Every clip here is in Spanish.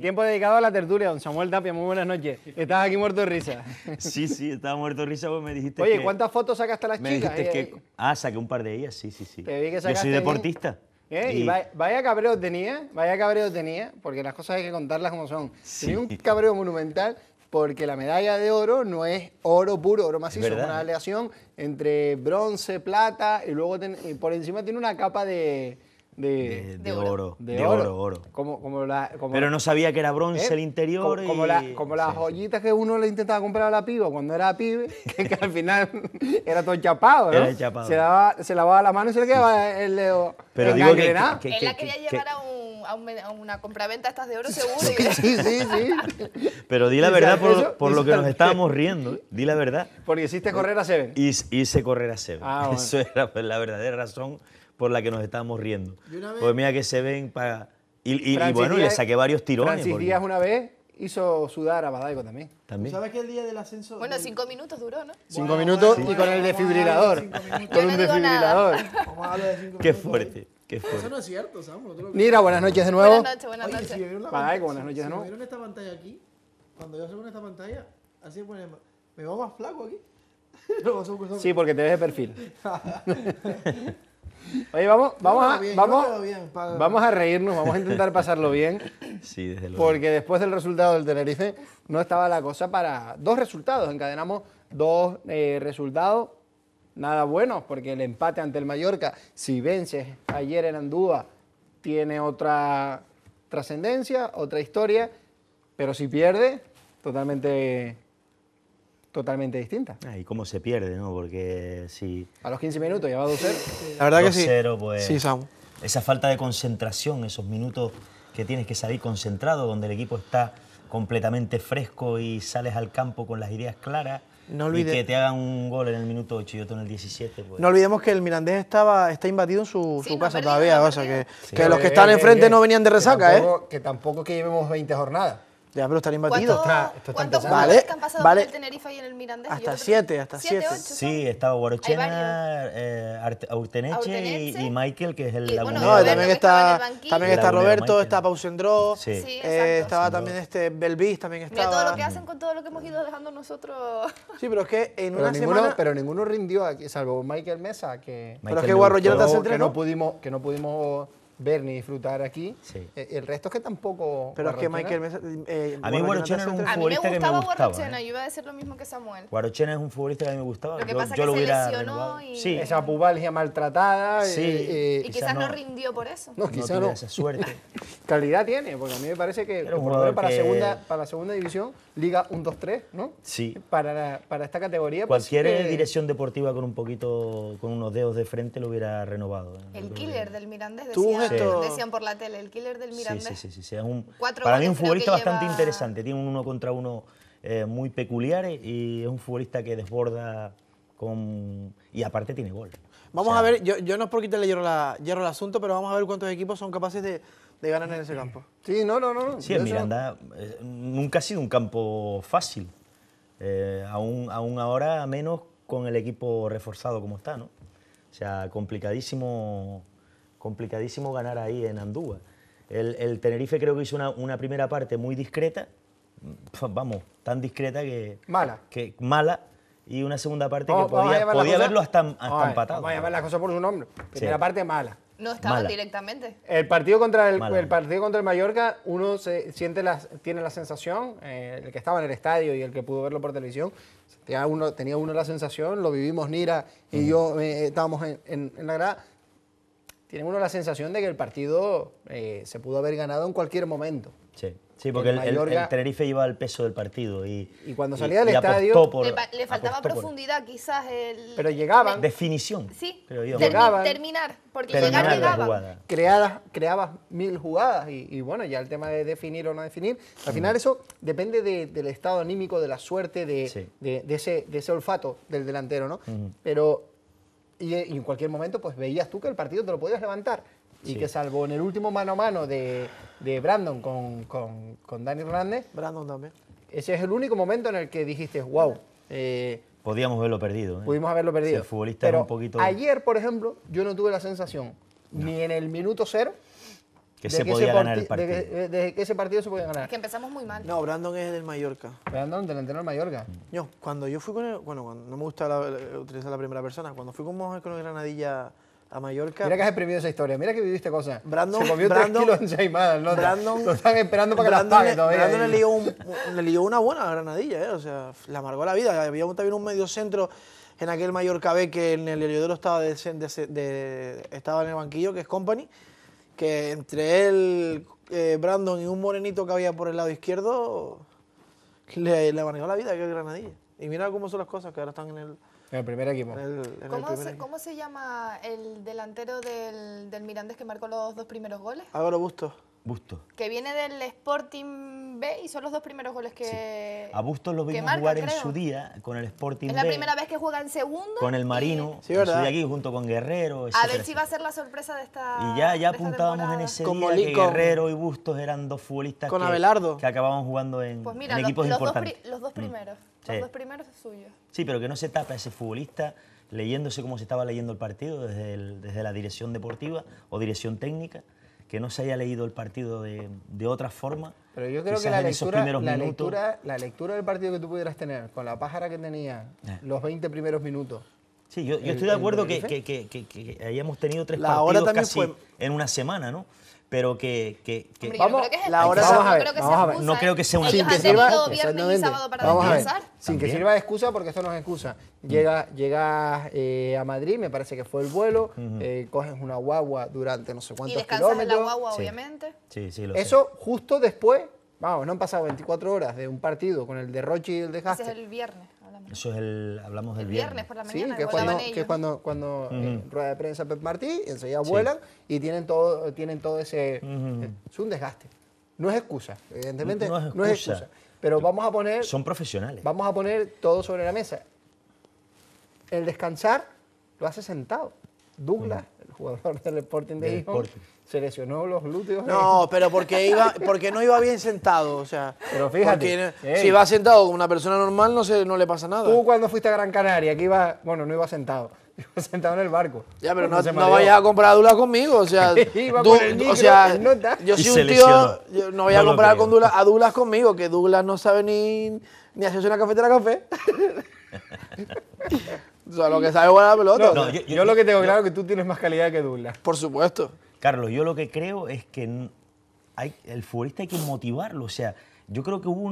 tiempo dedicado a la tertulia, don Samuel Tapia, muy buenas noches. Estás aquí muerto de risa. Sí, sí, estaba muerto de risa porque me dijiste Oye, ¿cuántas fotos sacaste a las chicas? que, ah, saqué un par de ellas, sí, sí, sí. Te vi Yo soy deportista. Y... vaya cabreo tenía, vaya cabreo tenía, porque las cosas hay que contarlas como son. Sí. Tenía un cabreo monumental porque la medalla de oro no es oro puro, oro macizo, es una aleación entre bronce, plata y luego por encima tiene una capa de de, oro. De, oro. oro, Pero no sabía que era bronce ¿Eh? el interior. Como, y... como, la, como las joyitas que uno le intentaba comprar a la piba cuando era pibe, que, al final era todo chapado, ¿no? Era chapado. Se lavaba, la mano y se le quedaba el dedo. Pero digo que, que, Él la quería llevar a un a, una compraventa estas de oro seguro. Sí, sí, sí. Pero di la verdad por, lo que nos estábamos riendo. Di la verdad. Porque hiciste correr a Seven. Hice, correr a Seven. Ah, eso era pues, la verdadera razón por la que nos estábamos riendo. Pues mira que se ven para... Y, y, bueno, le saqué varios tirones. Francis porque... Díaz una vez hizo sudar a Badaico también. ¿Sabes qué el día del ascenso? Bueno, cinco minutos duró, ¿no? Cinco minutos y con el desfibrilador. Con un desfibrilador. Qué fuerte. Qué fuerte. Eso no es cierto, Samuel. Mira, buenas noches de nuevo. Buenas noches, buenas noches. Si buenas noches si, de nuevo. Si vieron esta pantalla aquí, cuando yo salgo en esta pantalla, así pone, me veo más flaco aquí. sí, porque te ves de perfil. Oye, vamos, vamos, a, vamos, vamos a reírnos, vamos a intentar pasarlo bien. Sí, desde luego. Porque después del resultado del Tenerife no estaba la cosa para dos resultados. Encadenamos dos eh, resultados nada buenos, porque el empate ante el Mallorca, si vences ayer en Andúa, tiene otra trascendencia, otra historia, pero si pierde, totalmente totalmente distinta. Ah, y cómo se pierde, ¿no? Porque si... A los 15 minutos ya va 2-0. La verdad que sí. pues... Sí, Sam Esa falta de concentración, esos minutos que tienes que salir concentrado, donde el equipo está completamente fresco y sales al campo con las ideas claras. No olvide... Y que te hagan un gol en el minuto 8 y otro en el 17. Pues. No olvidemos que el Mirandés estaba, está invadido en su, casa todavía. o sea, que, que, los que están enfrente no venían de resaca, ¿eh? que tampoco, ¿eh? Que tampoco que llevemos 20 jornadas. Ya, pero están batidos. Está, está ¿Cuántos jugadores vale, han pasado vale. el Tenerife y en el Mirandés? Hasta siete, hasta siete. sí, estaba Guarochena, eh, y, y, Michael, que es el lagunero. no, también está, también está Roberto, está Pausendró, eh, estaba también este Belvis, también estaba... Mira todo lo que hacen con todo lo que hemos ido dejando nosotros. Sí, pero es que en una semana... Pero ninguno rindió aquí, salvo Michael Mesa, que... pero es que Guarochena te hace el tren, que no pudimos, que no pudimos ver ni disfrutar aquí. Eh, el resto es que tampoco. Pero es que Michael. Eh, a mí era un futbolista que me gustaba mí me gustaba. ¿eh? yo iba a decir lo mismo que Samuel. Guarochena es un futbolista que a mí me gustaba. Lo que yo, pasa es que lo se lesionó y... sí. Esa pubalgia maltratada. Sí. Y, quizás no, rindió por eso. No, quizás no. Esa suerte. Calidad tiene, porque a mí me parece que. un jugador para, Segunda, para la segunda división, Liga 1-2-3, ¿no? Sí. Para, para esta categoría. Pues, Cualquier dirección deportiva con un poquito. con unos dedos de frente lo hubiera renovado. El killer del Mirandés de Decían por la tele, el killer del Mirandés. Sí, sí, sí. sí. Es un, para mí un futbolista bastante interesante. Tiene un uno contra uno eh, muy peculiar y es un futbolista que desborda con... y aparte tiene gol. Vamos a ver, yo, yo no es por quitarle hierro, la, hierro el asunto, pero vamos a ver cuántos equipos son capaces de, de ganar en ese campo. Sí, no, no, no. Sí, el Miranda eh, nunca ha sido un campo fácil. Eh, aún, aún ahora menos con el equipo reforzado como está, ¿no? O sea, complicadísimo complicadísimo ganar ahí en Andúa. El, el Tenerife creo que hizo una, una, primera parte muy discreta, vamos, tan discreta que... Mala. Que, mala, y una segunda parte que podía, podía verlo hasta, hasta empatado. Vamos a llamar las cosas por su nombre. Primera parte mala. No estaba directamente. El partido contra el, partido contra el Mallorca, uno se siente las, tiene la sensación, eh, el que estaba en el estadio y el que pudo verlo por televisión, tenía uno, tenía uno la sensación, lo vivimos Nira y yo eh, estábamos en, en, en, la grada, tiene uno la sensación de que el partido eh, se pudo haber ganado en cualquier momento. Sí, sí porque el, el, Tenerife iba el peso del partido y, y cuando salía del estadio le, faltaba profundidad quizás el pero llegaban definición sí Llegaban, terminar porque terminar llegar llegaban creadas creabas mil jugadas y, bueno ya el tema de definir o no definir al final mm. eso depende del estado anímico de la suerte de, de, ese de ese olfato del delantero no pero y, en cualquier momento pues veías tú que el partido te lo podías levantar. Y que salvo en el último mano a mano de, Brandon con, con, con, Dani Hernández. Brandon también. Ese es el único momento en el que dijiste, wow. Eh, Podíamos haberlo perdido. ¿eh? Pudimos haberlo perdido. el futbolista era un poquito. Ayer, por ejemplo, yo no tuve la sensación, ni en el minuto cero, que se podía ganar el partido. ese partido se podía ganar. Es que empezamos muy mal. No, Brandon es del Mallorca. Brandon, delantero del Mallorca. Yo, cuando yo fui con él, Bueno, cuando, no me gusta utilizar la primera persona. Cuando fui con, con el Granadilla a Mallorca. Mira que has exprimido esa historia, mira que viviste cosas. Brandon, se comió Brandon, en ¿no? Brandon, lo están esperando para que Brandon, las pague todavía. Brandon ¿eh? le lió, una buena Granadilla, ¿eh? o sea, le amargó la vida. Había un, también un medio centro en aquel Mallorca B que en el Heliodoro estaba, de, estaba en el banquillo, que es Company, que entre él, eh, Brandon y un morenito que había por el lado izquierdo, le, le manejó la vida que Granadilla. Y mira cómo son las cosas que ahora están en el, primer equipo. ¿Cómo, se, ¿Cómo, se, llama el delantero del, del Mirandés que marcó los dos primeros goles? Álvaro Bustos. Busto. Que viene del Sporting B y son los dos primeros goles que. A Bustos lo vimos jugar en su día con el Sporting B. Es la primera vez que juega en segundo. Con el Marino. Sí, aquí junto con Guerrero. A ver si va a ser la sorpresa de esta. Y ya, ya apuntábamos en ese Como día que Guerrero y Bustos eran dos futbolistas que, que acababan jugando en, pues los, equipos importantes. Dos los dos mm. primeros. Los dos primeros suyos. Sí, pero que no se tapa ese futbolista leyéndose como se estaba leyendo el partido desde, desde la dirección deportiva o dirección técnica que no se haya leído el partido de, otra forma. Pero yo creo que la lectura, la, lectura, del partido que tú pudieras tener, con la pájara que tenía, eh. los 20 primeros minutos. Sí, yo, estoy de acuerdo que, hayamos tenido tres partidos casi en una semana, ¿no? pero que... que, que vamos, la hora vamos a ver, no creo que sea, no creo que sea una Sin que sirva, sábado para sin que sirva de excusa, porque esto no es excusa. Mm. Llega, Llegas eh, a Madrid, me parece que fue el vuelo, eh, coges una guagua durante no sé cuántos kilómetros. Y descansas en la guagua, obviamente. Sí, sí, lo Eso justo después Vamos, no han pasado 24 horas de un partido con el derroche y el desgaste. es el viernes. Hablamos. Eso es el, hablamos del el viernes. por la mañana. que es cuando, que cuando, eh, rueda de prensa Pep Martí, enseguida vuelan y tienen todo, tienen todo ese... es un desgaste. No es excusa, evidentemente no es excusa. Pero vamos a poner... Son profesionales. Vamos a poner todo sobre la mesa. El descansar lo hace sentado. Douglas, el jugador del Sporting de Gijón, se lesionó los lúteos. No, pero porque iba, porque no iba bien sentado, o sea. Pero fíjate. si va sentado como una persona normal no se, no le pasa nada. Tú cuando fuiste a Gran Canaria, que iba, bueno, no iba sentado. Iba sentado en el barco. Ya, pero no, vayas a comprar a Douglas conmigo. O sea, yo soy un tío. no voy a comprar con a Douglas conmigo, que Douglas no sabe ni, ni hacerse una cafetera café lo que sabe pelota. yo, lo que tengo claro es que tú tienes más calidad que Douglas. Por supuesto. Carlos, yo lo que creo es que hay, el futbolista hay que motivarlo. O sea, yo creo que hubo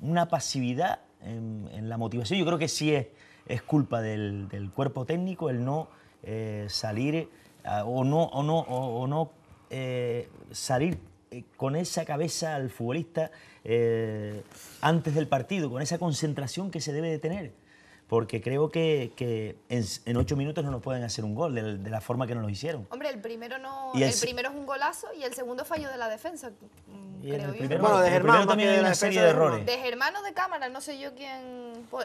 una pasividad en, la motivación. Yo creo que sí es, es culpa del, cuerpo técnico el no eh, salir eh, o no, o no, o, no eh, salir con esa cabeza al futbolista antes del partido, con esa concentración que se debe de tener porque creo que, en, ocho minutos no nos pueden hacer un gol de, la forma que nos lo hicieron. Hombre, el primero no, el, primero es un golazo y el segundo fallo de la defensa. Mm, creo yo. bueno, de Germán también una serie de, errores. De Germán de cámara, no sé yo quién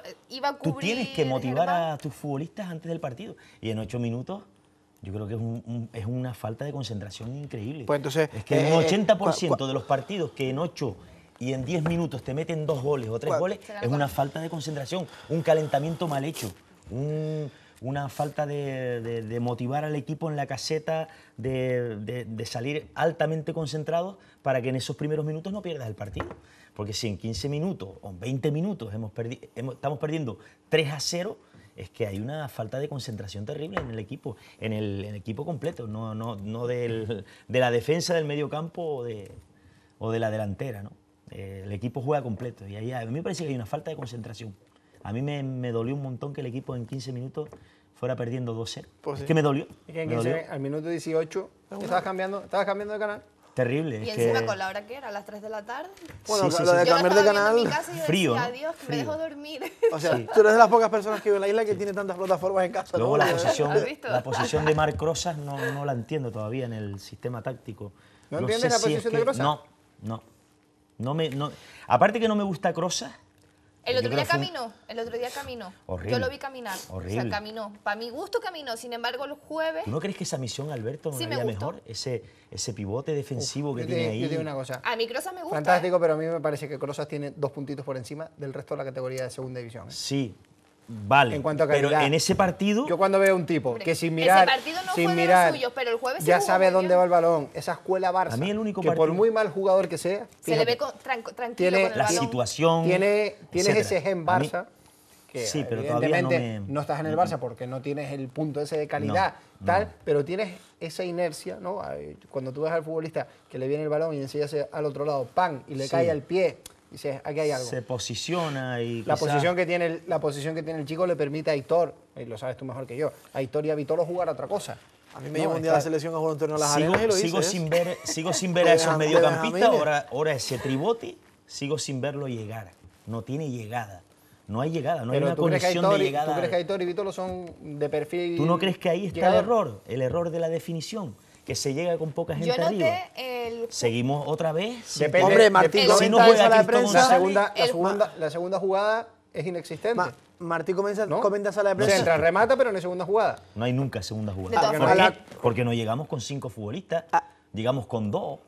eh, iba a cubrir. Tú tienes que motivar a tus futbolistas antes del partido y en ocho minutos. Yo creo que es, una falta de concentración increíble. Pues entonces. Es que en un 80% eh, eh, de los partidos que en ocho y en 10 minutos te meten dos goles o tres goles, es una falta de concentración, un calentamiento mal hecho, una falta de, motivar al equipo en la caseta, de, salir altamente concentrados para que en esos primeros minutos no pierdas el partido. Porque si en 15 minutos o 20 minutos estamos perdiendo 3 a 0, es que hay una falta de concentración terrible en el equipo, en el, equipo completo, no, no, no del, de la defensa del medio campo o de la delantera. ¿no? Eh, el equipo juega completo. Y ahí a mí me parece que hay una falta de concentración. A mí me, me dolió un montón que el equipo en 15 minutos fuera perdiendo 2-0. Pues que me dolió. que en 15, al minuto 18 estabas cambiando, estabas cambiando de canal. Terrible. Y encima con la hora que era, a las 3 de la tarde. Bueno, lo de cambiar de canal. frío. Adiós, me dejo dormir. O sea, tú eres de las pocas personas que vive en la isla que tiene tantas plataformas en casa. Luego ¿no? la, pues, posición, la posición de Marc Rosas no, no, la entiendo todavía en el sistema táctico. ¿No, entiendes la posición de Rosas? No, no. No me, no... Aparte que no me gusta Crosa. El otro día caminó, el otro día caminó. Yo lo vi caminar. O sea, caminó. Para mi gusto caminó, sin embargo, los jueves... no crees que esa misión, Alberto, no mejor? Ese, ese pivote defensivo que tiene ahí. una cosa. A mí Crozas me gusta. Fantástico, ¿eh? pero a mí me parece que Crosas tiene dos puntitos por encima del resto de la categoría de segunda división. ¿eh? Sí, Vale, en cuanto pero en ese partido... Yo cuando veo un tipo que sin mirar... sin mirar, pero el jueves Ya sabe dónde va el balón, esa escuela Barça. A mí el único que por muy mal jugador que sea... se le ve tranquilo tiene, La situación... Tiene, tienes ese gen Barça... que sí, pero evidentemente no, estás en el Barça porque no tienes el punto ese de calidad, tal, pero tienes esa inercia, ¿no? Cuando tú ves al futbolista que le viene el balón y enseguida al otro lado, ¡pam!, y le cae al pie, Dice, hay algo. Se posiciona y la, posición que tiene el, la posición que tiene el chico le permite a Aitor, y lo sabes tú mejor que yo, a Aitor y a Vitolo jugar a otra cosa. A mí me no, un día la selección a jugar en torno a las sigo, arenas y sigo sin ver, Sigo sin ver a esos mediocampistas, ahora, ahora ese tribote, sigo sin verlo llegar. No tiene llegada. No hay llegada, no hay una conexión de llegada. ¿Tú crees que Aitor y Vitolo son de perfil? ¿Tú no crees que ahí está el error? El error de la definición que se llega con poca gente arriba. Seguimos otra vez. Hombre, Martín, Si no juega la prensa, la segunda, jugada es inexistente. Martín Martí comienza, a comenta sala de prensa. Se entra, remata, pero no hay segunda jugada. No hay nunca segunda jugada. Porque no llegamos con cinco futbolistas, ah. digamos llegamos con dos.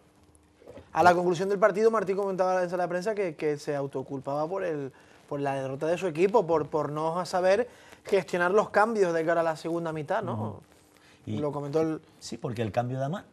A la conclusión del partido, Martí comentaba la sala de prensa que, que se autoculpaba por, el, por la derrota de su equipo, por, por no saber gestionar los cambios de cara a la segunda mitad, ¿no? lo comentó el... Sí, porque el cambio de Amat,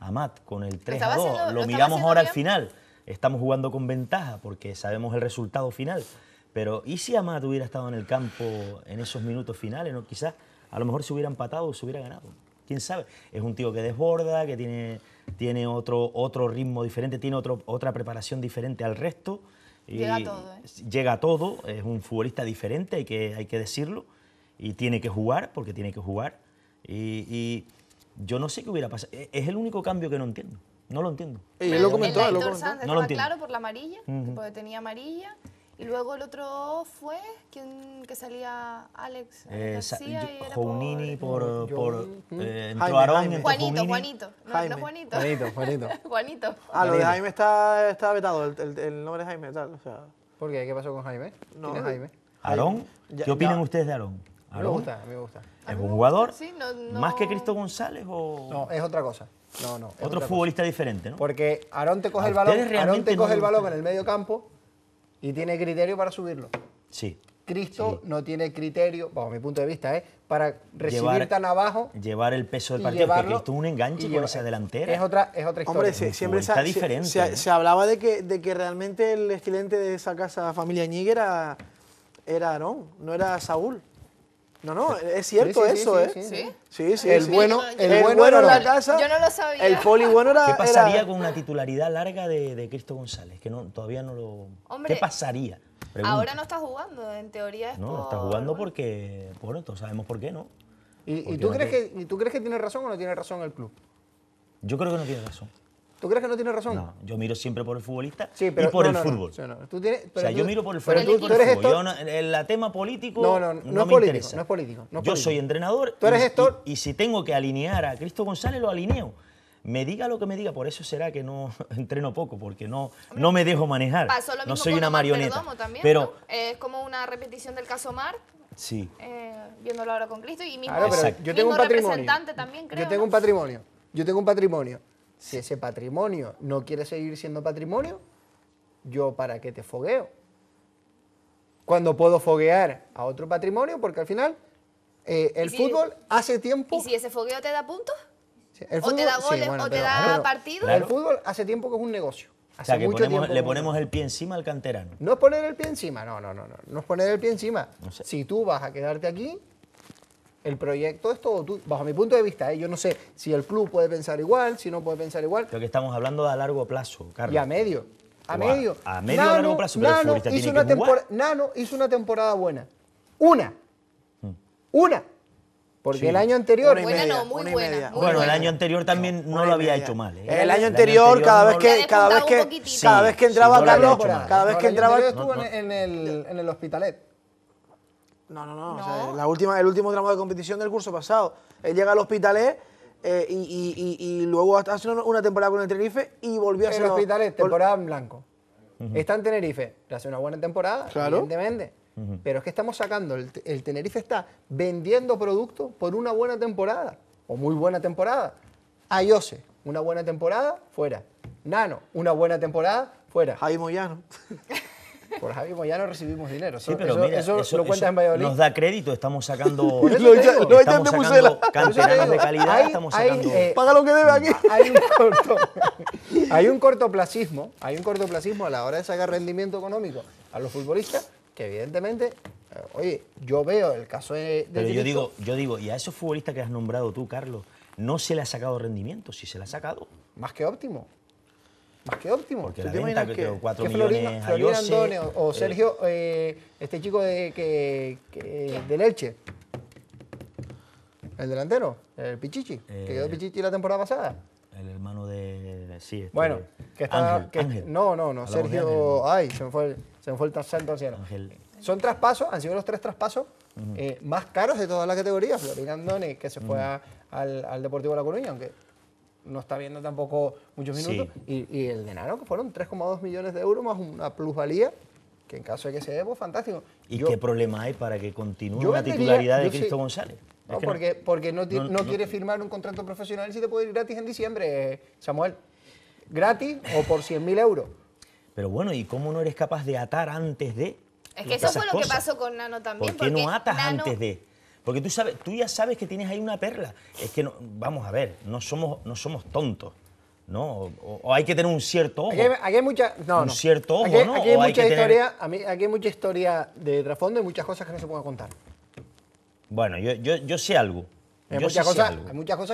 Amat con el 3 a 2, lo, miramos ahora al final, estamos jugando con ventaja porque sabemos el resultado final, pero ¿y si Amat hubiera estado en el campo en esos minutos finales? No? Quizás a lo mejor se hubiera empatado o se hubiera ganado, quién sabe. Es un tío que desborda, que tiene, tiene otro, otro ritmo diferente, tiene otro, otra preparación diferente al resto. Y llega a todo, ¿eh? Llega a todo, es un futbolista diferente, que, hay que decirlo, y tiene que jugar porque tiene que jugar y, yo no sé qué hubiera pasado. E, es el único cambio que no entiendo. No lo entiendo. Y él lo comentó, él lo comentó. no lo claro por la amarilla, porque tenía amarilla. Y luego el otro fue quien que salía Alex. Eh, Jounini por, por, por eh, entró Juanito, Juanito. No, Juanito. Juanito, Juanito. Juanito. Ah, lo de Jaime está, está vetado, el, nombre de Jaime tal. O sea. ¿Por qué? ¿Qué pasó con Jaime? No. ¿Quién es Jaime? ¿Arón? ¿Qué opinan ustedes de Arón? Me gusta, me gusta. ¿Es un jugador más que Cristo González o...? No, es otra cosa. No, no. Otro futbolista diferente, ¿no? Porque Aarón te coge el balón, te coge el balón en el medio campo y tiene criterio para subirlo. Sí. Cristo no tiene criterio, bajo mi punto de vista, ¿eh? para recibir tan abajo. Llevar el peso del partido. Porque Cristo es un enganche con esa delantera. Es otra, es otra historia. Hombre, siempre diferente, se, hablaba de que, de que realmente el excelente de esa casa, familia Ñigue, era, Arón no era Saúl. No, no, es cierto eso, ¿eh? Sí, sí. El bueno, el, bueno, era la casa. Yo no lo sabía. El poli bueno era. ¿Qué pasaría con una titularidad larga de, Cristo González? Que no, todavía no lo. ¿Qué pasaría? Ahora no está jugando, en teoría No, está jugando porque. Bueno, todos sabemos por qué, ¿no? ¿Y, tú, crees que, ¿y tú crees que tiene razón o no tiene razón el club? Yo creo que no tiene razón. ¿Tú crees que no tiene razón? No, yo miro siempre por el futbolista y por el fútbol. tú o sea, yo miro por el fútbol. Tú, tú eres esto? yo el tema político no, no, no, es político, No es político. yo soy entrenador. Tú eres gestor. Y, si tengo que alinear a Cristo González, lo alineo. Me diga lo que me diga, por eso será que no entreno poco, porque no, no me dejo manejar. Pasó lo mismo no soy una marioneta. pero es como una repetición del caso Marc. Sí. Eh, viéndolo ahora con Cristo y mismo, claro, yo tengo un patrimonio. representante también, creo. Yo tengo un patrimonio. Yo tengo un patrimonio si ese patrimonio no quiere seguir siendo patrimonio, yo para qué te fogueo. Cuando puedo foguear a otro patrimonio, porque al final eh, el fútbol hace tiempo... ¿Y si ese fogueo te da puntos? El fútbol, o te da goles, o te da partidos. El fútbol hace tiempo que es un negocio. Hace que mucho le ponemos el pie encima al canterano. No es poner el pie encima, no, no, no, no, no es poner el pie encima. Si tú vas a quedarte aquí, el proyecto es todo tú, bajo mi punto de vista. ¿eh? Yo no sé si el club puede pensar igual, si no puede pensar igual. Lo que estamos hablando de a largo plazo, Carlos. Y a medio. A medio. A, medio a largo plazo, pero el hizo tiene una Nano hizo una temporada buena. Una. Mm. Una. Porque el año anterior. Buena, no, muy buena, bueno, el año anterior también no, lo había hecho mal. ¿eh? El, año anterior, cada vez que, cada vez que, cada que entraba Carlos, cada vez que entraba. Estuvo en, el, en el hospitalet. No, no, no. la última, el último tramo de competición del curso pasado. Él llega al hospital eh, eh, y, y, y, luego hace una temporada con el Tenerife y volvió a ser El temporada en blanco. Está en Tenerife, hace una buena temporada, claro. evidentemente. Pero es que estamos sacando, el, Tenerife está vendiendo productos por una buena temporada, o muy buena temporada. Ayose, una buena temporada, fuera. Nano, una buena temporada, fuera. Jaime Moyano. Por ya no recibimos dinero. eso, lo cuentas en Valladolid. Nos da crédito, estamos sacando. estamos sacando canteranos de calidad, estamos eh, sacando. Paga lo que debe aquí. Hay un, corto, hay cortoplacismo, hay un cortoplacismo a la hora de sacar rendimiento económico a los futbolistas que evidentemente eh, Oye, yo veo el caso de. Pero yo digo, yo digo, y a esos futbolistas que has nombrado tú, Carlos, no se le ha sacado rendimiento, si se le ha sacado. Más que óptimo. Qué óptimo. que, Florina, a o, eh. Sergio, eh, este chico de, que, Leche, el delantero, el Pichichi, que quedó eh, Pichichi la temporada pasada. El hermano de... Sí, este, bueno, que está... que, No, no, no, Sergio... Ay, se me fue el, se me fue al Son traspasos, han sido los tres traspasos más caros de toda la categoría. Florina Andone, que se fue al, al Deportivo de La Coruña, aunque no está viendo tampoco muchos minutos. Y, el de Nano, que fueron 3,2 millones de euros más una plusvalía, que en caso de que se dé, pues fantástico. ¿Y qué problema hay para que continúe la titularidad de Cristo González? porque, no, porque no, quiere firmar un contrato profesional si te puede ir gratis en diciembre, Samuel. Gratis o por 100.000 euros. Pero bueno, ¿y cómo no eres capaz de atar antes de? Es que eso fue lo que pasó con Nano también. ¿Por qué no atas antes de? Porque tú, sabes, tú ya sabes que tienes ahí una perla. Es que, no, vamos a ver, no somos, no somos tontos. ¿no? O, hay que tener un cierto ojo. Aquí hay, mucha, un cierto ojo, ¿no? hay, mucha historia, mucha historia de trasfondo y muchas cosas que no se pueden contar. Bueno, yo, sé algo. Hay, muchas cosas,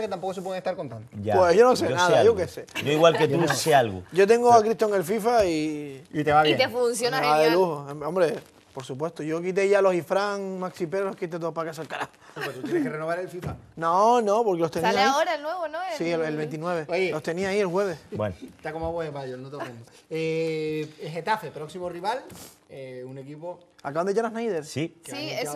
que tampoco se pueden estar contando. Pues yo no sé nada, yo qué sé. Yo igual que tú no. sé algo. Yo tengo a Cristo en el FIFA y... te va bien. Y te funciona genial. de lujo. Hombre, por supuesto, yo quité ya los Ifran, Maxi Pérez, los quité todos para casa al carajo. tú tienes que renovar el FIFA. No, no, porque los tenía. Sale ahora el nuevo, ¿no? Sí, el, 29. Los tenía ahí el jueves. Bueno. Está como buen payo, no te Eh, Getafe, próximo rival eh, un equipo. ¿Acaban de llegar a Snyder? Sí. Sí, eso,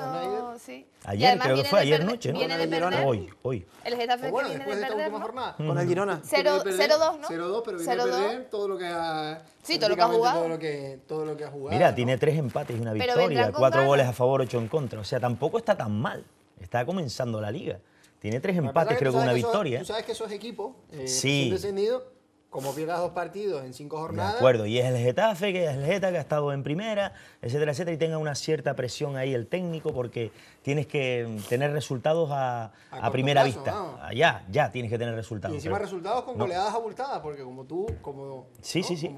sí. Ayer, creo que fue, ayer noche, ¿no? Viene de Girona. Hoy, hoy. El Getafe bueno, después de esta última jornada. Con el Girona. 0-2, ¿no? 0-2, pero viene de perder todo lo que ha... Sí, todo lo que ha jugado. Todo lo que, todo lo que ha jugado. Mira, tiene tres empates y una victoria, cuatro goles a favor, ocho en contra. O sea, tampoco está tan mal. Está comenzando la liga. Tiene tres empates, creo que una victoria. Tú sabes que esos equipos, eh, sí. descendido como pierdas dos partidos en cinco jornadas. De acuerdo, y es el Getafe, que es el Geta que ha estado en primera, etcétera, etcétera, y tenga una cierta presión ahí el técnico porque tienes que tener resultados a, a, primera vista. Ah, ya, ya tienes que tener resultados. Y encima resultados con goleadas abultadas, porque como tú, como. Sí, sí, sí.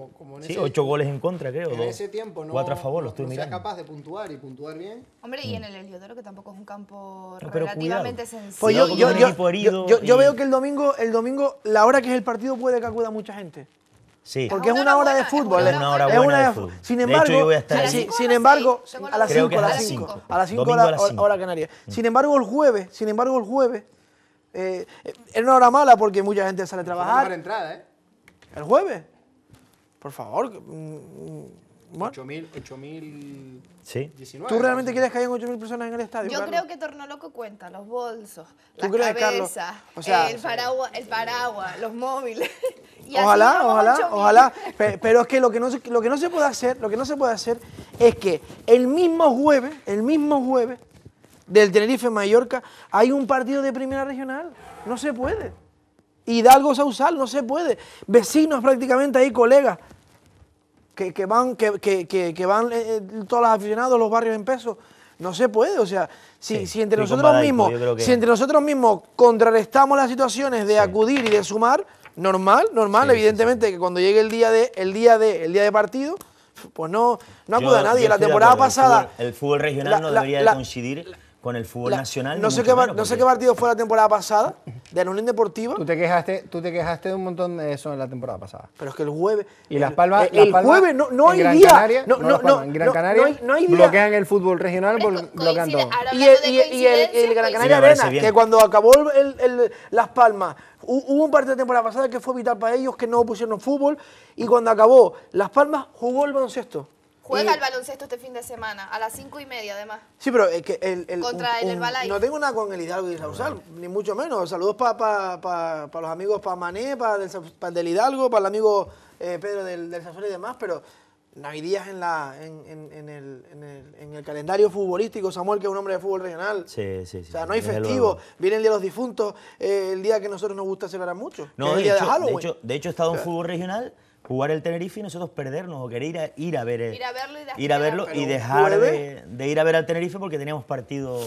ocho goles en contra, creo. ese tiempo no. Cuatro a favor, lo estoy no seas capaz de puntuar y puntuar bien. Hombre, y en mm. el Heliodoro, que tampoco es un campo relativamente pues sencillo. yo, veo que el domingo, el domingo, la hora que es el partido puede que acuda mucho mucha gente. Sí. Porque es una hora de fútbol. ¿eh? Es una hora buena, de fútbol. Sin embargo, a sin, embargo, a las 5, a las 5, a las 5 hora, canaria. Mm. Sin embargo, el jueves, sin embargo, el jueves eh, es una hora mala porque mucha gente sale a trabajar. entrada, ¿eh? ¿El jueves? Por favor. Mm, mm. 8.000, Sí. ¿Tú realmente quieres que hayan 8.000 personas en el estadio? Yo creo que Tornoloco cuenta los bolsos, la cabeza el, paraguas, los móviles. ojalá, ojalá, ojalá. Pero es que lo que, no, lo que no se puede hacer, lo que no se puede hacer es que el mismo jueves, el mismo jueves del Tenerife Mallorca hay un partido de primera regional. No se puede. Hidalgo Sausal, no se puede. Vecinos prácticamente ahí, colegas que, van, que, que, van eh, eh, todos los aficionados, los barrios en peso. No se puede, o sea, si, entre nosotros mismos, si entre nosotros mismos contrarrestamos las situaciones de acudir y de sumar, normal, normal, evidentemente que cuando llegue el día de, el día de, el día de partido, pues no, no a nadie. La temporada pasada. El fútbol, regional no debería coincidir con el fútbol nacional. No sé, qué, partido fue la temporada pasada de la Unión Deportiva. Tú te quejaste, tú te quejaste de un montón de eso en la temporada pasada. Pero es que el jueves. Y Las Palmas. El, jueves no, no hay día. en Gran Canaria no, hay, bloquean el fútbol regional, Y el, Gran Canaria que cuando acabó Las Palmas. Hubo un partido de temporada pasada que fue vital para ellos, que no pusieron fútbol. Y cuando acabó Las Palmas, jugó el baloncesto. Juega el eh, baloncesto este fin de semana, a las cinco y media además. Sí, pero el, el Contra el No tengo nada con el Hidalgo y Sausal, ni mucho menos. Saludos para los amigos, para Mané, para del, del, Hidalgo, para el amigo eh, Pedro del, del y demás, pero no en, la, en, el, en, el, calendario futbolístico, Samuel, que es un hombre de fútbol regional. Sí, sí, sí. O sea, no hay festivo. Viene el Día de los Difuntos, eh, el día que nosotros nos gusta celebrar mucho. No, de hecho, de hecho, he estado en fútbol regional jugar el Tenerife y nosotros perdernos o querer ir a, ir a ver ir a verlo y, dejar de, ir a ver al Tenerife porque teníamos partido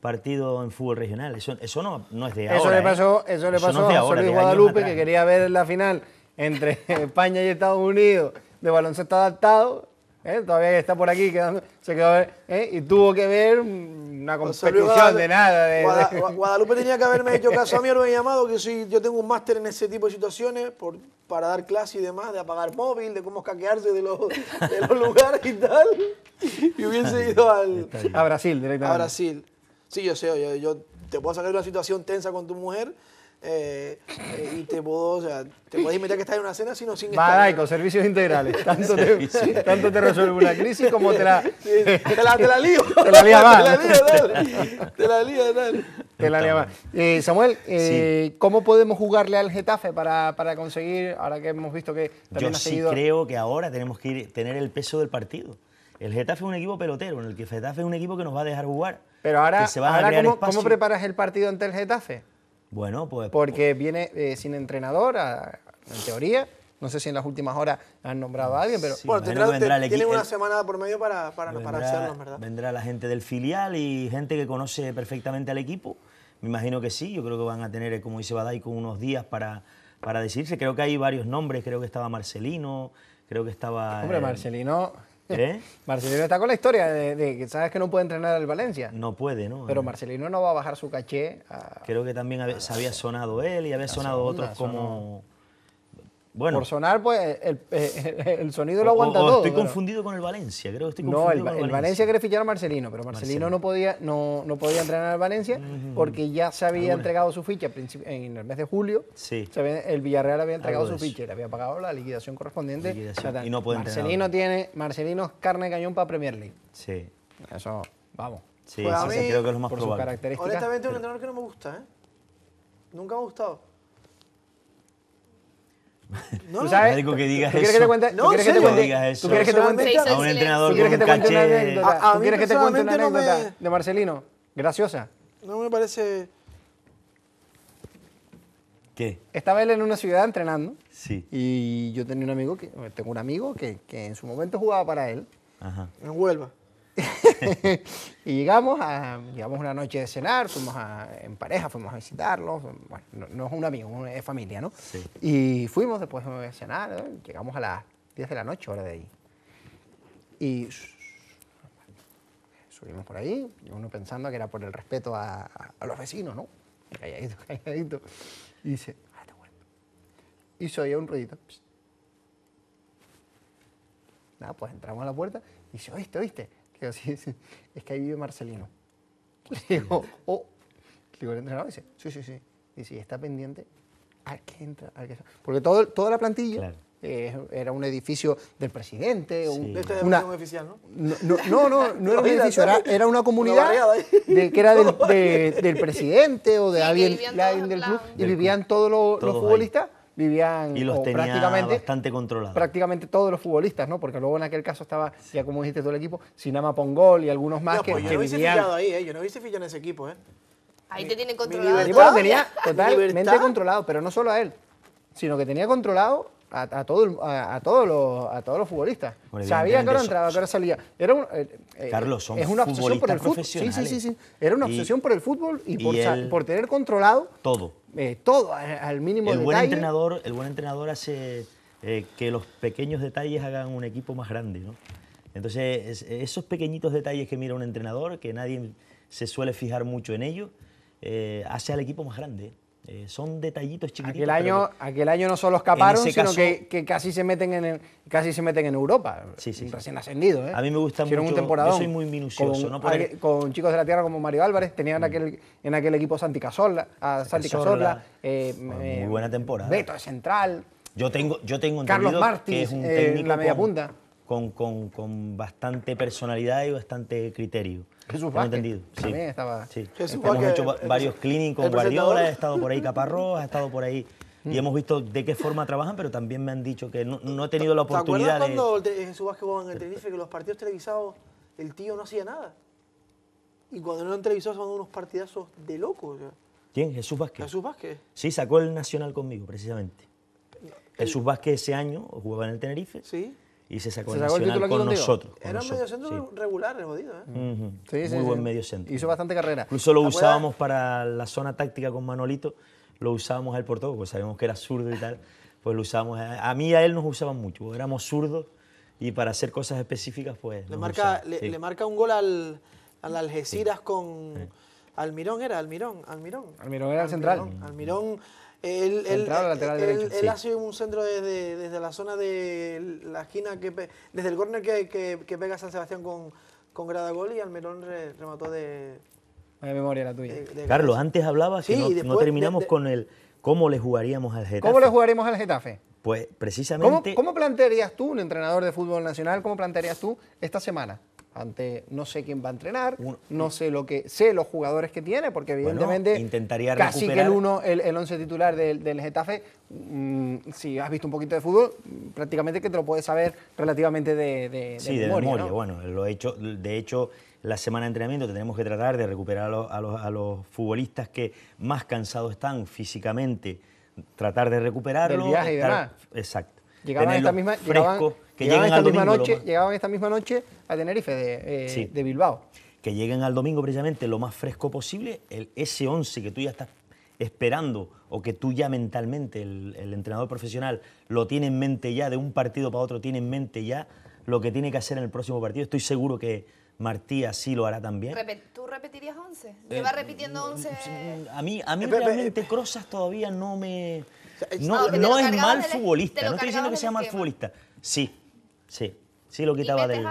partido en fútbol regional. Eso, no, es de eso Le pasó, ¿eh? Eso le pasó, a Guadalupe que quería ver la final entre España y Estados Unidos de baloncesto adaptado ¿Eh? todavía está por aquí, se quedó, ¿eh? y tuvo que ver una pues competición de nada. Guadalupe tenía que haberme hecho caso a mí, haberme llamado, que si yo tengo un máster en ese tipo de situaciones por, para dar clase y demás, de apagar móvil, de cómo escaquearse de los, de los lugares y tal. Y hubiese ido al, a Brasil directamente. A Brasil. Sí, yo sé, yo, yo te puedo sacar de una situación tensa con tu mujer eh, y te puedo, o sea, te puedes meter que estás en una cena, sino sin con servicios integrales. Tanto te, tanto te resuelve una crisis como te la... te la, te la lío. Te la lío Te la lío, dale. Te la lío dale. Te la eh, Samuel, eh, ¿cómo podemos jugarle al Getafe para, para, conseguir, ahora que hemos visto que también Yo ha seguido... sí creo que ahora tenemos que ir, tener el peso del partido. El Getafe es un equipo pelotero, en el que Getafe es un equipo que nos va a dejar jugar. Pero ahora, ¿cómo preparas el partido ante el Getafe? Bueno, pues. Porque pues. viene eh, sin entrenador, en teoría. No sé si en las últimas horas han nombrado a alguien, pero. tendrá, una semana por medio para, para, hacernos, ¿verdad? Vendrá la gente del filial y gente que conoce perfectamente al equipo. Me imagino que sí, yo creo que van a tener, eh, como dice con unos días para, para decirse. Creo que hay varios nombres, creo que estaba Marcelino, creo que estaba... Hombre, eh, Marcelino, ¿Eh? Marcelino está con la historia de, que sabes que no puede entrenar al Valencia. No puede, ¿no? Pero eh. Marcelino no va a bajar su caché. Creo que también se había sonado él y había sonado otros como, por sonar, pues el, sonido lo aguanta todo. Estoy confundido con el Valencia, creo. Estoy no, el, Valencia. quiere fichar a Marcelino, pero Marcelino, No, podía, no, no, podía entrenar al Valencia porque ya se había entregado su ficha en el mes de julio. Sí. el Villarreal había entregado su ficha y le había pagado la liquidación correspondiente. Y no puede Marcelino, tiene, Marcelino es carne de cañón para Premier League. Sí. Eso, vamos. Sí, pues creo que es Honestamente, un entrenador que no me gusta, ¿eh? Nunca me ha gustado. No, ¿Tú sabes? que quieres que te cuente? No, ¿tú quieres que te cuente? ¿Tú quieres que te cuente? A un entrenador con un caché. ¿Tú quieres que te cuente una anécdota de Marcelino? Graciosa. No me parece... ¿Qué? Estaba él en una ciudad entrenando. Sí. Y yo tenía un amigo que, tengo un amigo que, que en su momento jugaba para él. Ajá. En Huelva. y llegamos a, llegamos una noche de cenar, fuimos en pareja, fuimos a visitarlos, bueno, no, es un amigo, es familia, ¿no? Y fuimos después de cenar, llegamos a las 10 de la noche, hora de ahí. Y subimos por ahí, uno pensando que era por el respeto a, los vecinos, ¿no? Calladito, calladito. Y dice, ah, te Y se oía un ruidito. Nada, pues entramos a la puerta y dice, oíste, oíste es, que ahí vive Marcelino. Le digo, oh, le digo, el entrenador dice, sí, sí, sí. y si está pendiente al que entra, qué Porque todo, toda la plantilla eh, era un edificio del presidente. Un, este oficial, ¿no? No, no, no, no, era un edificio, era, era una comunidad que era del, del presidente o de alguien, del club. Y vivían todos los, futbolistas vivían prácticamente, bastante controlados. Prácticamente todos los futbolistas, ¿no? Porque luego en aquel caso estaba, ya como dijiste todo el equipo, Sinama Pongol y algunos más pues que, yo no hubiese vivían. ahí, ¿eh? Yo no hubiese fichado en ese equipo, ¿eh? Ahí te tienen controlado. El equipo lo tenía totalmente controlado, pero no solo a él, sino que tenía controlado a, a, a, todos los, a todos los futbolistas. Sabía que ahora entraba, que ahora salía. Era un, eh, eh, Carlos, son es una obsesión por el fútbol. Sí, sí, sí, sí, Era una obsesión por el fútbol y, por, por tener controlado todo eh, todo al, mínimo el Buen entrenador, el buen entrenador hace eh, que los pequeños detalles hagan un equipo más grande, ¿no? Entonces, esos pequeñitos detalles que mira un entrenador, que nadie se suele fijar mucho en ellos, eh, hace al equipo más grande. Eh, son detallitos chiquititos. Aquel año, aquel año no solo escaparon, sino que, casi se meten en casi se meten en Europa. recién ascendido. ¿eh? A mí me gusta mucho. Un Yo soy muy minucioso. Con, chicos de la tierra como Mario Álvarez, tenían mm. aquel, en aquel equipo Santi Casola a Santi eh, muy buena temporada. Beto de Central. Yo tengo, yo tengo Carlos Martí, que es un técnico la media punta. con bastante personalidad y bastante criterio. Jesús Vázquez. entendido. Sí. También estaba. Hemos hecho varios clínicos con Guardiola, ha estado por ahí Caparrós, ha estado por ahí. Y mm. hemos visto de qué forma trabajan, pero también me han dicho que no, he tenido la oportunidad ¿Te acuerdas cuando de Jesús Vázquez jugaba en el Tenerife que los partidos televisados el tío no hacía nada? Y cuando no lo televisado son unos partidazos de locos. ¿Quién? Jesús Vázquez. Jesús Vázquez. Sí, sacó el Nacional conmigo, precisamente. Jesús Vázquez ese año jugaba en el Tenerife. Sí y se sacó, el con nosotros. Era un medio centro regular el jodido, ¿eh? Muy buen medio centro. Hizo bastante carrera. Incluso lo usábamos para la zona táctica con Manolito, lo usábamos a él por todo, porque sabíamos que era zurdo y tal, pues lo usábamos. A, mí y a él nos usaban mucho, éramos zurdos y para hacer cosas específicas, pues. Le, marca, le, marca un gol al, al Algeciras con. Almirón era, Almirón, Almirón. Almirón era el central. Almirón él, lateral un centro desde, la zona de la esquina, que desde el córner que, pega San Sebastián con, con Gradagol y Almerón remató de... Vaya memoria la tuya. Carlos, antes hablabas sí, no, terminamos con el cómo le jugaríamos al Getafe. ¿Cómo le jugaríamos al Getafe? Pues precisamente... ¿Cómo, ¿Cómo plantearías tú, un entrenador de fútbol nacional, cómo plantearías tú esta semana? ante no sé quién va a entrenar, no sé lo que sé los jugadores que tiene, porque evidentemente intentaría casi que el uno, el, once titular del, Getafe, mm, si has visto un poquito de fútbol, prácticamente que te lo puedes saber relativamente de, sí, de memoria. Bueno, lo he hecho, de hecho, la semana de entrenamiento tenemos que tratar de recuperar a los, futbolistas que más cansados están físicamente, tratar de recuperarlo Del viaje Exacto. Llegaban a esta misma, que llegaban esta misma noche, a Tenerife eh, de, Bilbao. Que lleguen al domingo precisamente lo más fresco posible, el, ese 11 que tú ya estás esperando o que tú ya mentalmente, el, entrenador profesional, lo tiene en mente ya, de un partido para otro tiene en mente ya lo que tiene que hacer en el próximo partido. Estoy seguro que, Martí así lo hará también. ¿Tú repetirías 11? ¿Me vas repitiendo 11? A mí, a mí realmente Crozas todavía no me... No, no es mal futbolista, no estoy diciendo que sea mal futbolista. Sí, Sí, sí lo quitaba de del.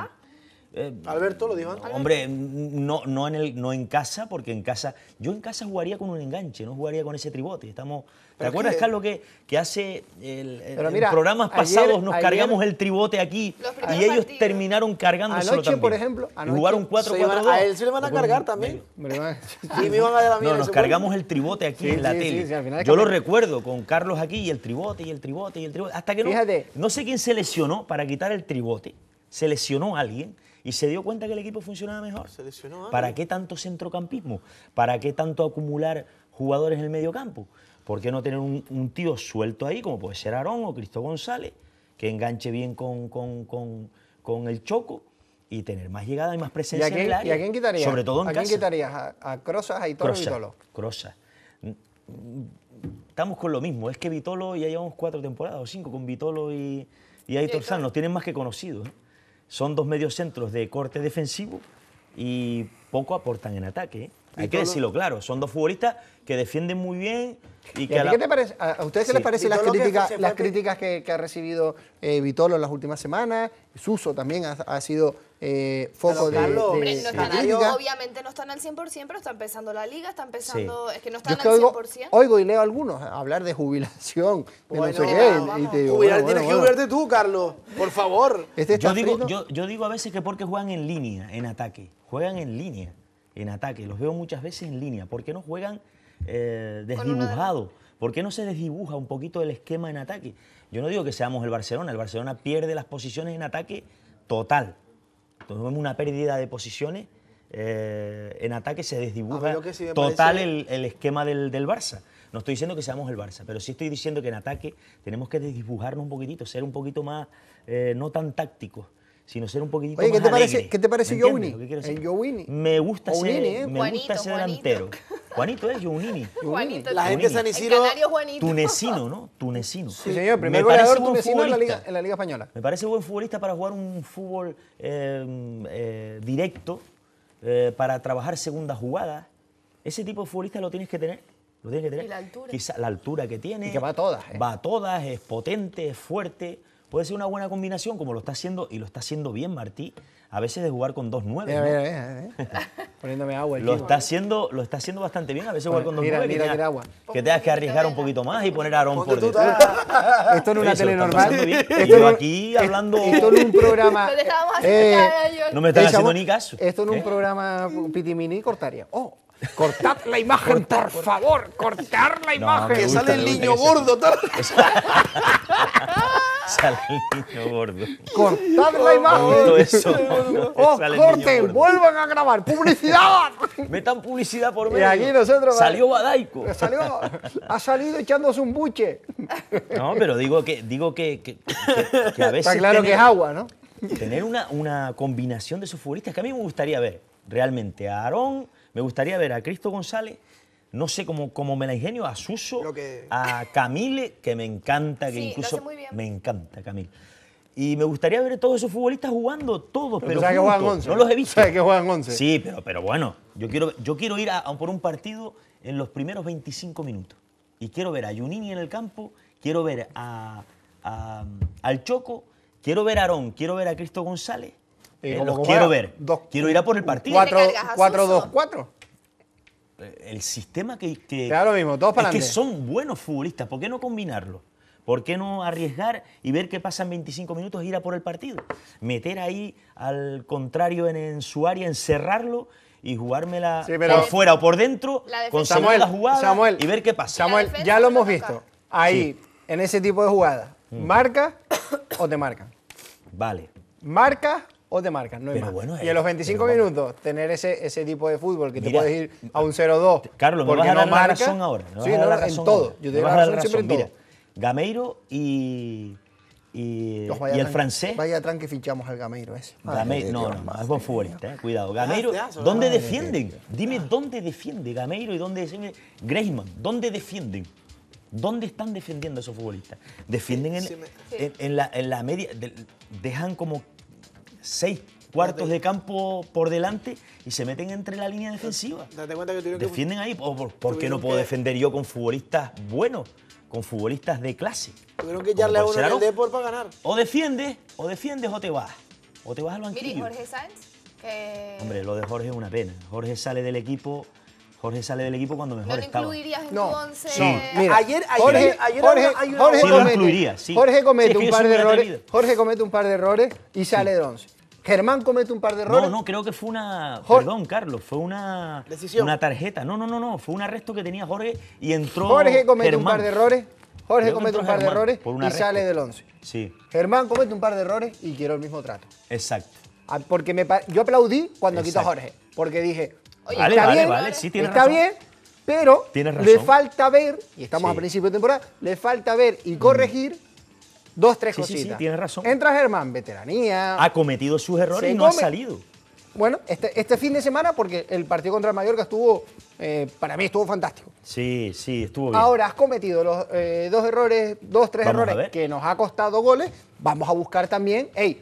Eh, Alberto lo dijo Hombre, no, no, en el, no en casa, porque en casa. Yo en casa jugaría con un enganche, no jugaría con ese tribote. Estamos, ¿Te acuerdas, Carlos, que, que hace. en programas pasados nos cargamos el tribote aquí y ellos terminaron cargando anoche, también. por ejemplo. jugaron 4-4-2. A él se le van a cargar también. y a dar No, nos cargamos el tribote aquí en la tele. yo lo recuerdo con Carlos aquí y el tribote y el tribote y el tribote. Hasta que no. No sé quién se lesionó para quitar el tribote. Se lesionó alguien y se dio cuenta que el equipo funcionaba mejor. ¿Para qué tanto centrocampismo? ¿Para qué tanto acumular jugadores en el medio campo? ¿Por qué no tener un, tío suelto ahí, como puede ser Aarón o Cristo González, que enganche bien con, con, el choco? y tener más llegada y más presencia ¿Y quién, en el área. ¿Y a quién quitarías? Sobre todo en ¿A quién quitarías? ¿A, Crosas a Vitolo? Crosas Estamos con lo mismo. Es que Vitolo, ya llevamos cuatro temporadas o cinco con Vitolo y, y Aitor San. Nos tienen más que conocidos. ¿eh? Son dos mediocentros de corte defensivo y poco aportan en ataque. ¿eh? Hay que decirlo claro, son dos futbolistas que defienden muy bien y que... a, qué parece? ¿A ustedes qué les parecen las críticas, que, ha recibido eh, Vitolo en las últimas semanas? Suso también ha, sido foco de, Obviamente no están al 100%, pero están empezando la liga, están empezando... Es que no están al 100%. Oigo, y leo algunos hablar de jubilación, tienes que jubilarte tú, Carlos, por favor. ¿Este yo, yo digo a veces que porque juegan en línea, en ataque. Juegan en línea en ataque. Los veo muchas veces en línea. ¿Por qué no juegan eh, desdibujado? ¿Por qué no se desdibuja un poquito el esquema en ataque? Yo no digo que seamos el Barcelona. El Barcelona pierde las posiciones en ataque total. Entonces vemos una pérdida de posiciones. Eh, en ataque se desdibuja total el, esquema del, del Barça. No estoy diciendo que seamos el Barça, pero sí estoy diciendo que en ataque tenemos que desdibujarnos un poquitito, ser un poquito más, eh, no tan tácticos sino ser un poquitito Oye, más ¿qué te parece, ¿qué te parece Jovini? Me gusta ser, ¿eh? me gusta ser delantero. Juanito es Jovini. La gente de San Isidro... Tunecino, ¿no? Tunecino. Sí, señor. Primer goleador tunecino en la, Liga, en la, Liga, Española. Me parece buen futbolista para jugar un fútbol eh, eh, directo, para trabajar segunda jugada. Ese tipo de futbolista lo tienes que tener. Lo tienes que tener. Y la altura. Quizá la altura que tiene. Y que va a todas. Va a todas, es potente, es fuerte puede ser una buena combinación, como lo está haciendo, y lo está haciendo bien Martí, a veces de jugar con dos 9 mira, mira, Poniéndome agua. El lo, está ¿eh? haciendo, lo está haciendo bastante bien, a veces jugar con dos 9 Mira, mira, mira, agua. Que tengas que arriesgar un poquito más y poner a por detrás. Esto en una tele normal. Y yo aquí hablando... Esto en un programa... Eh, no me están haciendo ni caso. Esto en un ¿Eh? programa pitimini cortaría. Oh, Cortad la imagen, por favor, cortar la imagen. que sale el niño gordo. Tal. Sale el niño gordo. Cortad la oh, imagen. Oh, corten, vuelvan a grabar. ¡Publicidad! Metan publicidad por medio. aquí nosotros. Salió Badaico. ha salido echándose un buche. No, pero digo que, digo que, a veces. Está claro que es agua, ¿no? Tener una, una combinación de esos futbolistas que a mí me gustaría ver realmente a Aarón, me gustaría ver a Cristo González no sé cómo, cómo me la ingenio, a Suso, a Camille, que me encanta, que incluso me encanta Camille. Y me gustaría ver a todos esos futbolistas jugando, todos, pero, no los he visto. Sabes que juegan 11. Sí, pero, pero bueno, yo quiero, yo quiero ir a, por un partido en los primeros 25 minutos. Y quiero ver a Junini en el campo, quiero ver a, al Choco, quiero ver a Arón quiero ver a Cristo González. Eh, los quiero ver. quiero ir a por el partido. 4-2-4 el sistema que, que mismo, todos para es que son buenos futbolistas, ¿por qué no combinarlo? ¿Por qué no arriesgar y ver qué pasa en 25 minutos e ir a por el partido? Meter ahí al contrario en, su área, encerrarlo y jugármela por fuera o por dentro, con Samuel, Samuel, y ver qué pasa. Samuel, ya lo hemos visto. Ahí, en ese tipo de jugadas, ¿marca o te marca? Vale. ¿Marca o te marcan, no hay y en los 25 eh, minutos, tener ese, ese tipo de fútbol que te puedes ir eh, a un 0-2. Carlos, porque me vas no la marca. razón ahora. Me a no, la razón en Ahora. Yo te la razón, siempre en todo. Mira, Gameiro y. Y, y, el francés. Vaya tranqui fichamos al Gameiro ese. Gameiro, no, no, es buen futbolista, eh, cuidado. Ah, Gameiro, este, ah, ¿dónde defienden? Ah. Dime dónde defiende Gameiro y dónde defiende Griezmann. ¿Dónde defienden? ¿Dónde están defendiendo a esos futbolistas? Defienden en, en, la, en la, media, dejan como seis cuartos de campo por delante y se meten entre la línea defensiva. Defienden ahí. por, qué no puedo defender yo con futbolistas buenos? Con futbolistas de clase. Creo que echarle a uno en para ganar. O defiendes, o defiendes o te vas. O te vas al banquillo. Mire, Jorge Hombre, lo de Jorge es una pena. Jorge sale del equipo Jorge sale del equipo cuando mejor estaba. ¿No incluirías en no. sí. ayer, ayer, ayer, Jorge, Jorge, comete, un par de errores. Jorge comete un par de errores y sale del 11. Germán comete un par de errores. No, no, creo que fue una. Perdón, Carlos, fue una. Decisión. Una tarjeta. No, no, no, no. Fue un arresto que tenía Jorge y entró. Jorge comete un par de errores. Jorge comete un par de errores y sale del 11. Sí. Germán comete un par de errores y quiero el mismo trato. Exacto. Ah, porque me, yo aplaudí cuando quitó a Jorge. Porque dije, está bien, vale, sí, Está bien, pero le falta ver, y estamos a principio de temporada, le falta ver y corregir dos, tres cositas. Sí, sí, tienes razón. Entra Germán, veteranía. Ha cometido sus errores y no ha salido. Bueno, este, este, fin de semana, porque el partido contra el Mallorca estuvo, eh, para mí estuvo fantástico. Sí, sí, estuvo bien. Ahora has cometido los eh, dos errores, dos, tres errores que nos ha costado goles. Vamos a buscar también, hey,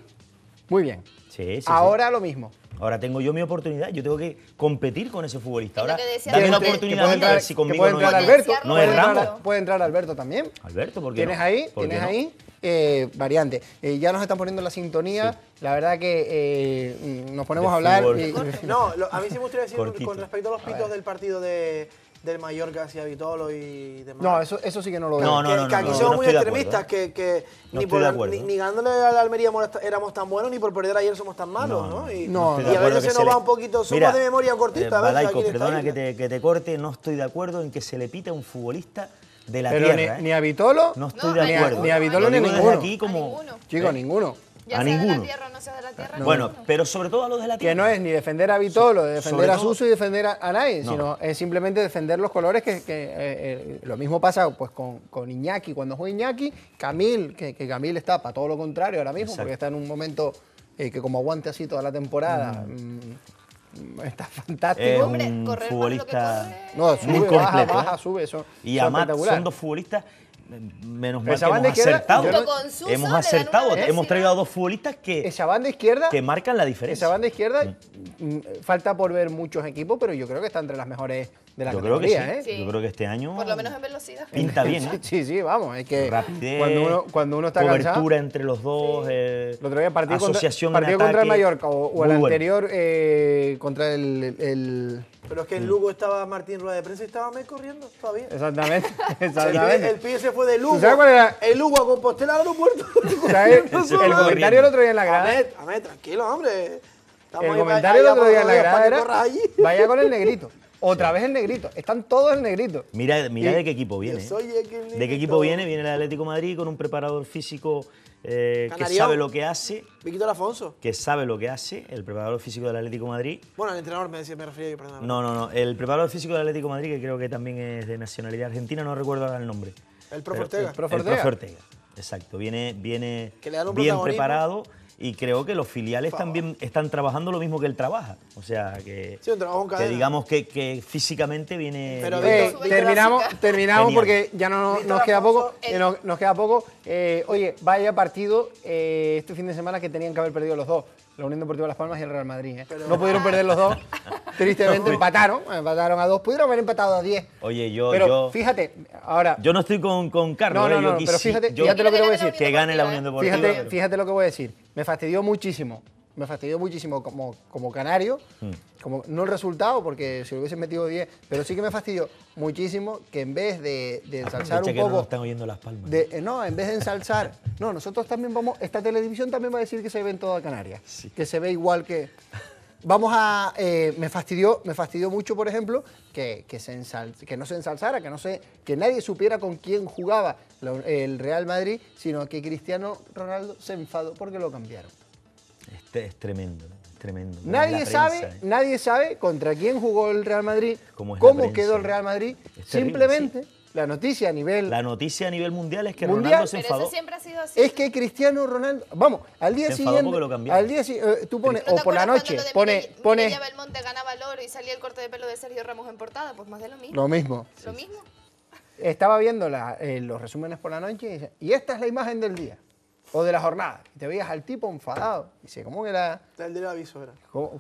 muy bien. Sí, Ahora lo mismo. Ahora tengo yo mi oportunidad, yo tengo que competir con ese futbolista. Ahora dame una oportunidad ver si conmigo puede entrar Alberto, no puede, entrar, puede entrar Alberto también. Alberto, ¿por qué Tienes ahí, tienes ahí eh, variante. Eh, ya nos están poniendo la sintonía. La verdad que eh, nos ponemos a hablar. no, a mí sí me gustaría decir con respecto a los pitos del partido de del Mallorca hacia Vitolo y demás. No, eso, eso sí que no lo veo. que, aquí somos muy extremistas, ¿eh? que, ni, por, ni, ganándole a la Almería éramos tan buenos, ni por perder ayer somos tan malos, ¿no? Y, y a veces se nos va un poquito, somos de memoria cortita. a eh, ver perdona que te, que te corte, no estoy de acuerdo en que se le pita a un futbolista de la Pero tierra. Ni, ¿eh? ni a Vitolo, no estoy de acuerdo. Ni a Vitolo ni a ninguno. Aquí como, Chico, ninguno a ninguno. De tierra, no sea de la tierra, Bueno, pero sobre todo a los de la tierra. Que no es ni defender a Vitolo, defender a Suso y defender a, nadie, sino es simplemente defender los colores que, eh, eh, lo mismo pasa pues con, Iñaki. Cuando juega Iñaki, Camil, que, Camil está para todo lo contrario ahora mismo, porque está en un momento eh, que como aguante así toda la temporada. Mm. Mm, está fantástico. Es un Hombre, futbolista no, sube, muy completo, sube. y son dos futbolistas menos mal que hemos acertado. hemos acertado. traído a dos futbolistas que, esa banda izquierda, que marcan la diferencia. Esa banda izquierda, mm. Mm, falta por ver muchos equipos, pero yo creo que está entre las mejores yo creo que sí. ¿eh? Yo creo que este año. Por lo menos en velocidad. Pinta bien, ¿eh? sí, sí, vamos. Es que. cuando, uno, cuando uno está Cobertura cansado, entre los dos. Eh, lo otro partido asociación contra, partido contra el Mallorca o, el anterior eh, contra el, Pero es que en Lugo estaba Martín Rueda de Prensa y estaba me corriendo todavía. Exactamente. exactamente. El, el se fue de Lugo. ¿Sabes cuál El Lugo a Compostela al aeropuerto. ¿Sabes? el comentario el otro día en la grada. A ver, tranquilo, hombre. el comentario el otro día en la grada era, vaya con el negrito. Otra vez el negrito. Están todos el negrito. Mira, mira de qué equipo viene. ¿eh? de qué equipo viene. Viene el Atlético Madrid con un preparador físico eh, que sabe lo que hace. Víctor Alfonso? Que sabe lo que hace, el preparador físico del Atlético Madrid. Bueno, el entrenador me decía, me refería yo, No, no, no. El preparador físico del Atlético Madrid, que creo que también es de nacionalidad argentina, no recuerdo ahora el nombre. El profe Ortega. El profe Exacto. Viene, viene bien preparado y creo que los filiales también están trabajando lo mismo que él trabaja. O sea, que, digamos que, físicamente viene... Pero eh, terminamos, terminamos porque ya no, nos queda poco. Eh, nos, queda poco. Eh, oye, vaya partido este fin de semana que tenían que haber perdido los dos la Unión Deportiva Las Palmas y el Real Madrid. ¿eh? No pudieron perder los dos. Tristemente empataron, empataron a dos, pudieron haber empatado a diez. Oye, yo. Pero fíjate, ahora. Yo no estoy con, con Carlos, no, ¿eh? no, no, pero fíjate, lo que, voy a decir. Que gane la Unión Deportiva. Fíjate, fíjate lo que voy a decir. Me fastidió muchísimo me fastidió muchísimo como, como canario, mm. como, no el resultado, porque si lo hubiesen metido bien, pero sí que me fastidió muchísimo que en vez de, ah, ensalzar un poco... No están oyendo las palmas. Eh, no, en vez de ensalzar... no, nosotros también vamos... Esta televisión también va a decir que se ve en toda Canarias, que se ve igual que... Vamos a. Eh, me fastidió, me fastidió mucho, por ejemplo, que, se que no se ensalzara, que no que nadie supiera con quién jugaba el Real Madrid, sino que Cristiano Ronaldo se enfadó porque lo cambiaron es tremendo, es tremendo. Nadie sabe, eh. nadie sabe contra quién jugó el Real Madrid, cómo, quedó el Real Madrid. Simplemente la noticia a nivel la noticia a nivel mundial es que mundial, Ronaldo se enfadó. Pero eso siempre ha sido así. Es que Cristiano Ronaldo, vamos, al día siguiente, al día siguiente... Eh, tú pones o por la noche lo de pone Mireille, pone Belmonte ganaba el oro y salía el corte de pelo de Sergio Ramos en portada, pues más de lo mismo. Lo mismo. Lo mismo. Estaba viendo la, eh, los resúmenes por la noche y, y esta es la imagen del día o de la jornada. Y te veías al tipo enfadado. y Dice, ¿cómo que era? El del aviso era.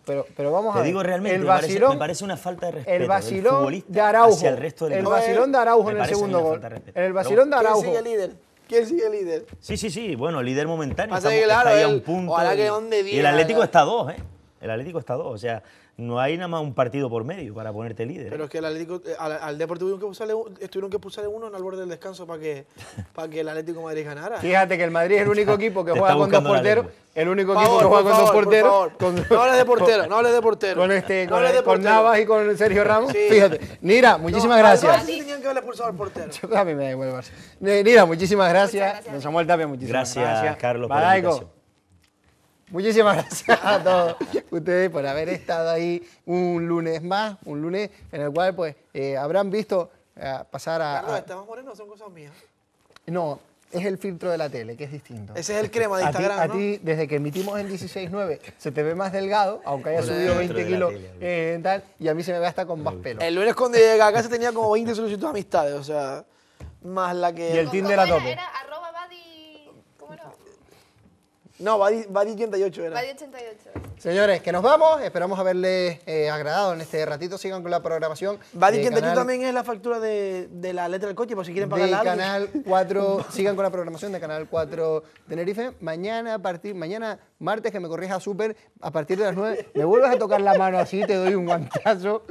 Pero, pero vamos te a. Te digo realmente, me, parece, una falta de respeto. El vacilón del de Araujo. Hacia el resto del el vacilón de Araujo en el segundo gol. El vacilón de Araujo. ¿Quién sigue líder? líder? Sí, sí, sí. Bueno, líder momentáneo. Pasa claro, está ahí a un punto. que donde viene. Y el Atlético está a dos, ¿eh? El Atlético está a dos. O sea, no hay nada más un partido por medio para ponerte líder. Pero ¿eh? es que el Atlético, eh, al, Deportivo tuvieron que, pulsarle, tuvieron que pulsarle uno en el borde del descanso para que, para que el Atlético Madrid ganara. Fíjate que el Madrid es el único equipo que juega con dos porteros. El único equipo que juega con dos porteros. no hables de portero, no hables de portero. Con, este, con, Navas y con Sergio Ramos. Fíjate. Nira, muchísimas gracias. sí tenían que haberle pulsado al portero. Yo, a mí me da igual, Nira, muchísimas gracias. Don Samuel Tapia, muchísimas gracias. Gracias, Carlos. por la Muchísimas gracias a todos ustedes por haber estado ahí un lunes más, un lunes en el cual pues eh, habrán visto eh, pasar a... ¿estamos son cosas mías? No, es el filtro de la tele, que es distinto. Ese es el crema de Instagram, A ti, desde que emitimos en 16.9, se te ve más delgado, aunque haya subido 20 kilos eh, tal, y a mí se me ve hasta con más pelo. El lunes cuando llegué acá se tenía como 20 solicitudes de amistades, o sea, más la que... Y el Tinder a tope. No, Badi, 88 era. a 88. Señores, que nos vamos. Esperamos haberles eh, agradado en este ratito. Sigan con la programación. Va 88 también es la factura de, la letra del coche, por si quieren pagar de Canal 4, sigan con la programación de Canal 4 Tenerife. Mañana, a partir, mañana martes, que me corrija súper, a partir de las 9, me vuelves a tocar la mano así, te doy un guantazo.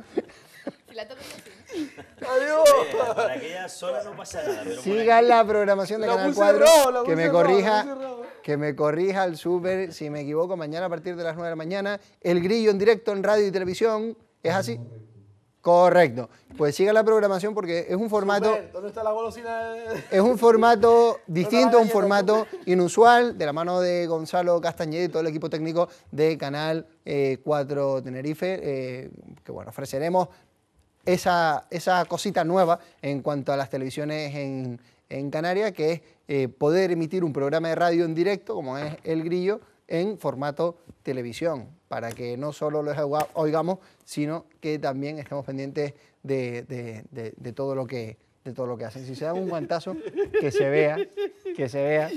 ¡Adiós! no nada. Sigan la programación de Canal 4. que, me corrija, que me corrija el súper si me equivoco. Mañana a partir de las 9 de la mañana. El grillo en directo en radio y televisión. ¿Es así? Correcto. Pues siga la programación porque es un formato. ¿Dónde está la Es un formato distinto, un formato inusual, de la mano de Gonzalo Castañeda y todo el equipo técnico de Canal 4 eh, Tenerife, eh, que bueno, ofreceremos esa, cosita nueva en cuanto a las televisiones en, en Canarias, que es eh, poder emitir un programa de radio en directo, como es El Grillo, en formato televisión, para que no solo los oigamos, sino que también estemos pendientes de, todo lo que de todo lo que hacen. Si se dan un guantazo, que se vea, que se vea.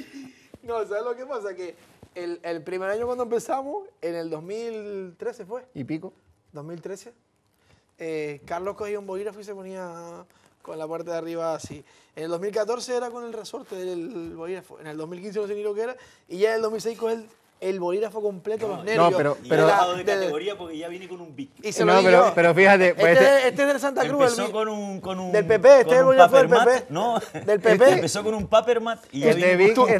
No, ¿sabes lo que pasa? Que el, el primer año cuando empezamos, en el 2013 fue. ¿Y pico? 2013. Eh, Carlos cogía un bolígrafo y se ponía con la parte de arriba así. En el 2014 era con el resorte del bolígrafo, en el 2015 no sé ni lo que era, y ya en el 2006 con el el bolígrafo completo, los nervios. No, pero, de, categoría porque ya viene con un bic. no, pero, pero, fíjate, este, pues, es este- este del Santa Cruz, empezó con, un, con un del PP, este es el bolígrafo del PP. No, del PP. Este, empezó con un papermat y ya viene tú, tú, antes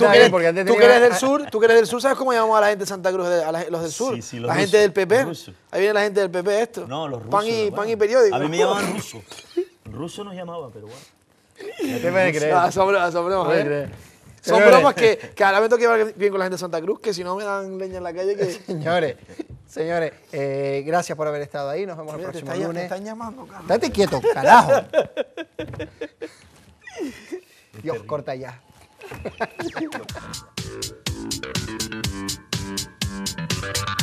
tú que eres del sur, tú que eres del sur, ¿sabes cómo llamamos a la gente de Santa Cruz, a los del sur? Sí, sí, la gente del PP. Ahí viene la gente del PP esto. No, los rusos. Pan y, pan y periódico. A mí me llamaban ruso. Ruso nos llamaba, pero bueno. No te puedes creer. me ¿eh? creer. Son bromas que, que ahora me toca llevar bien con la gente de Santa Cruz, que si no me dan leña en la calle. Que... Señores, señores, eh, gracias por haber estado ahí. Nos vemos el próximo lunes. Te están llamando, carajo. Date quieto, carajo. Dios, corta ya.